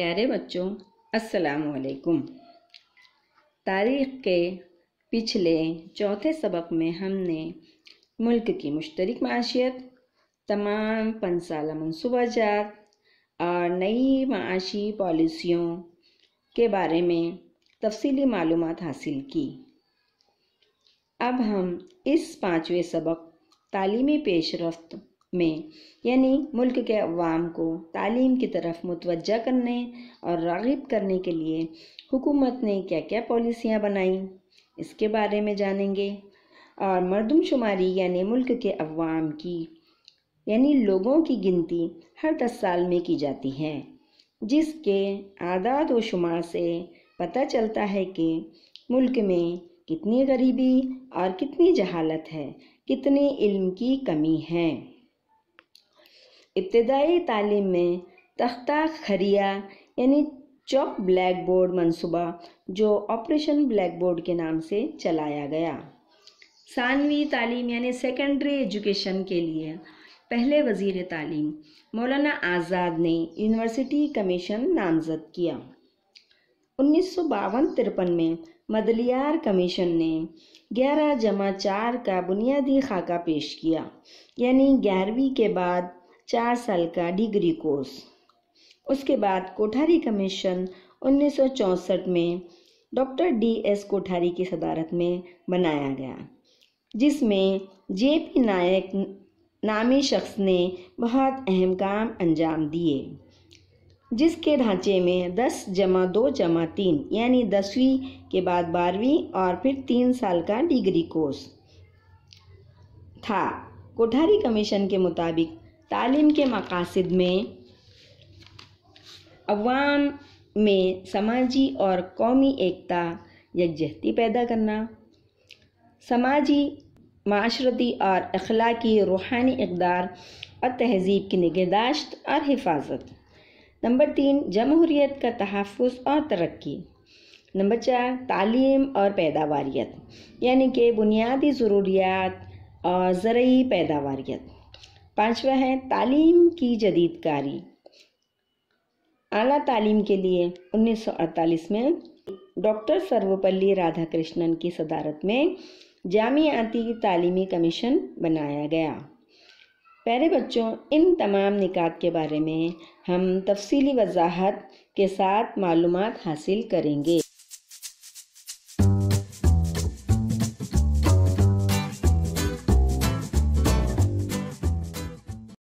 प्यारे बच्चों अस्सलाम वालेकुम तारीख के पिछले चौथे सबक में हमने मुल्क की मुश्तरक माशियत तमाम पंसाला मनसूबा जात और नई माशी पॉलिसियों के बारे में तफसली मालूम हासिल की अब हम इस पाँचवें सबक तालीमी पेशरफ में यानी मुल्क के अवाम को तालीम की तरफ मुतवजह करने और रागब करने के लिए हुकूमत ने क्या क्या पॉलिसियाँ बनाई इसके बारे में जानेंगे और मरदमशुमारी यानी मुल्क के अवाम की यानी लोगों की गिनती हर दस साल में की जाती है जिसके आदाद व शुमार से पता चलता है कि मुल्क में कितनी गरीबी और कितनी जहालत है कितने इल्म की कमी है इब्तदाई तालीम में तख्ता खरिया यानी चौक ब्लैक बोर्ड मनसूबा जो ऑपरेशन ब्लैक बोर्ड के नाम से चलाया गया सानवी तालीम यानी सेकेंडरी एजुकेशन के लिए पहले वजीर तालीम मौलाना आज़ाद ने यूनिवर्सिटी कमीशन नामजद किया उन्नीस सौ बावन तिरपन में मदलियार कमीशन ने ग्यारह जमा चार का बुनियादी खाका पेश किया यानी ग्यारहवीं के बाद चार साल का डिग्री कोर्स उसके बाद कोठारी कमीशन 1964 में डॉक्टर डी एस कोठारी की सदारत में बनाया गया जिसमें जे पी नायक नामी शख्स ने बहुत अहम काम अंजाम दिए जिसके ढांचे में दस जमा दो जमा तीन यानी दसवीं के बाद बारहवीं और फिर तीन साल का डिग्री कोर्स था कोठारी कमीशन के मुताबिक तालीम के मकासद में अवाम में समाजी और कौमी एकता यकजहती पैदा करना समाजी माशरती और अखलाकी रूहानी इकदार और तहजीब की निगहदाश्त और हिफाजत नंबर तीन जमहूरीत का तहफ़ और तरक्की नंबर चार तालीम और पैदावारियत यानी कि बुनियादी ज़रूरियात और ज़रूरी पैदावारियत पांचवा है तालीम की जदीदकारी आला तालीम के लिए 1948 में डॉक्टर सर्वपल्ली राधाकृष्णन की सदारत में जामियाती तालीमी कमीशन बनाया गया पहले बच्चों इन तमाम निकात के बारे में हम तफसीली वजाहत के साथ मालूम हासिल करेंगे